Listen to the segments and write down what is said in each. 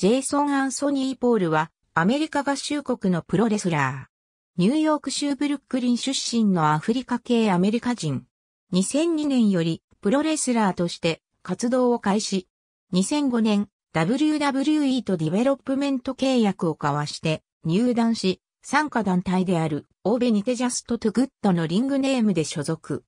ジェイソン・アンソニー・ポールは、アメリカ合衆国のプロレスラー。ニューヨーク州ブルックリン出身のアフリカ系アメリカ人。2002年よりプロレスラーとして活動を開始。2005年、WWE とディベロップメント契約を交わして入団し、参加団体であるオーベニテジャスト・トゥ・グッドのリングネームで所属。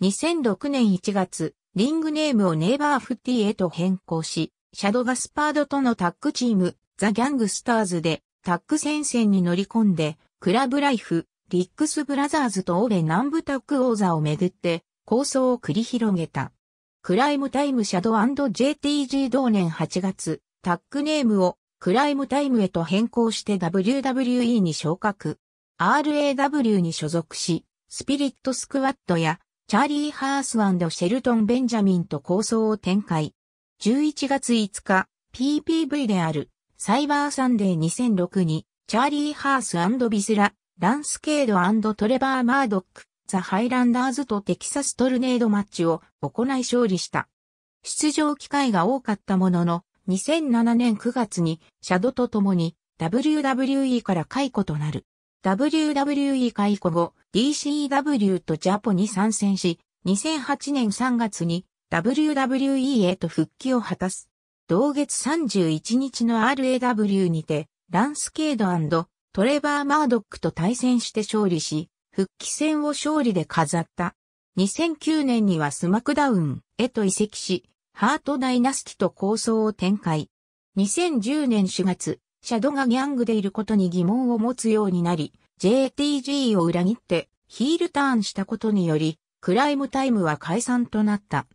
2006年1月、リングネームをネイバーフティへと変更し、シャドガスパードとのタッグチーム、ザ・ギャングスターズで、タッグ戦線に乗り込んで、クラブライフ、リックス・ブラザーズとオレ南部タッグ王座をめぐって、構想を繰り広げた。クライムタイムシャドウ &JTG 同年8月、タッグネームをクライムタイムへと変更して WWE に昇格。RAW に所属し、スピリットスクワットや、チャーリー・ハースシェルトン・ベンジャミンと構想を展開。11月5日、PPV である、サイバーサンデー2006に、チャーリー・ハースビスラ、ランスケードトレバー・マードック、ザ・ハイランダーズとテキサストルネードマッチを行い勝利した。出場機会が多かったものの、2007年9月に、シャドと共に、WWE から解雇となる。WWE 解雇後、DCW とジャポに参戦し、2008年3月に WWE へと復帰を果たす。同月31日の RAW にて、ランスケードトレバー・マードックと対戦して勝利し、復帰戦を勝利で飾った。2009年にはスマクダウンへと移籍し、ハートダイナスティと構想を展開。2010年4月、シャドがギャングでいることに疑問を持つようになり、JTG を裏切ってヒールターンしたことにより、クライムタイムは解散となった。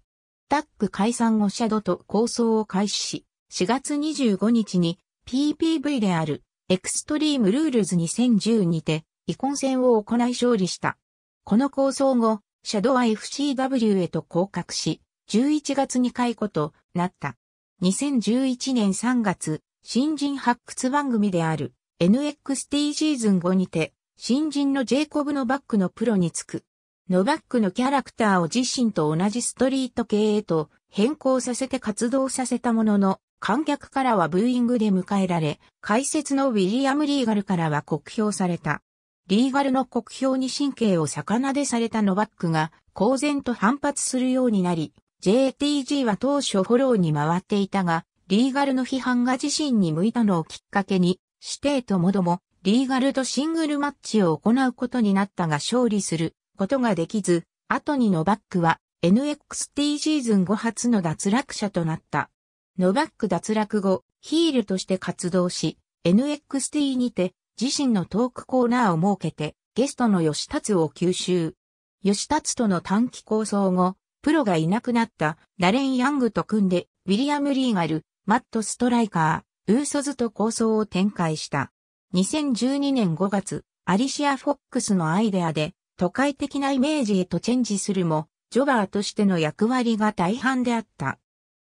タック解散後シャドと構想を開始し、4月25日に PPV であるエクストリームルールズ2010にて、遺恨戦を行い勝利した。この構想後、シャドは FCW へと降格し、11月に解雇となった。2011年3月、新人発掘番組である NXT シーズン後にて、新人のジェイコブのバックのプロにつく。ノバックのキャラクターを自身と同じストリート系へと変更させて活動させたものの、観客からはブーイングで迎えられ、解説のウィリアム・リーガルからは酷評された。リーガルの酷評に神経を逆なでされたノバックが、公然と反発するようになり、JTG は当初フォローに回っていたが、リーガルの批判が自身に向いたのをきっかけに、指定ともども、リーガルとシングルマッチを行うことになったが勝利することができず、後にノバックは NXT シーズン後初の脱落者となった。ノバック脱落後、ヒールとして活動し、NXT にて自身のトークコーナーを設けて、ゲストの吉達を吸収。吉達との短期構想後、プロがいなくなったダレン・ヤングと組んで、ウィリアム・リーガル、マット・ストライカー、ウーソズと構想を展開した。2012年5月、アリシア・フォックスのアイデアで、都会的なイメージへとチェンジするも、ジョバーとしての役割が大半であった。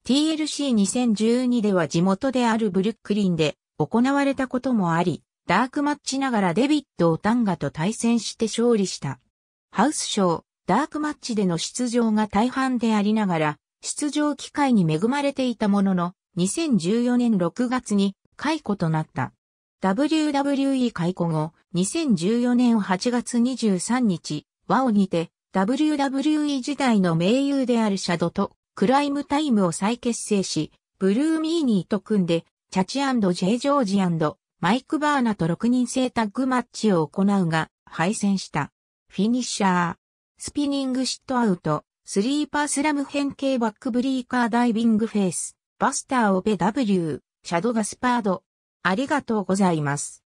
TLC2012 では地元であるブルックリンで行われたこともあり、ダークマッチながらデビッド・オタンガと対戦して勝利した。ハウスショー、ダークマッチでの出場が大半でありながら、出場機会に恵まれていたものの、2014年6月に解雇となった。WWE 解雇後、2014年8月23日、和をにて、WWE 時代の盟友であるシャドと、クライムタイムを再結成し、ブルーミーニーと組んで、チャチジェイ・ジョージマイク・バーナと6人制タッグマッチを行うが、敗戦した。フィニッシャー。スピニングシットアウト、スリーパースラム変形バックブリーカーダイビングフェイス、バスターオペ W、シャドガスパード、ありがとうございます。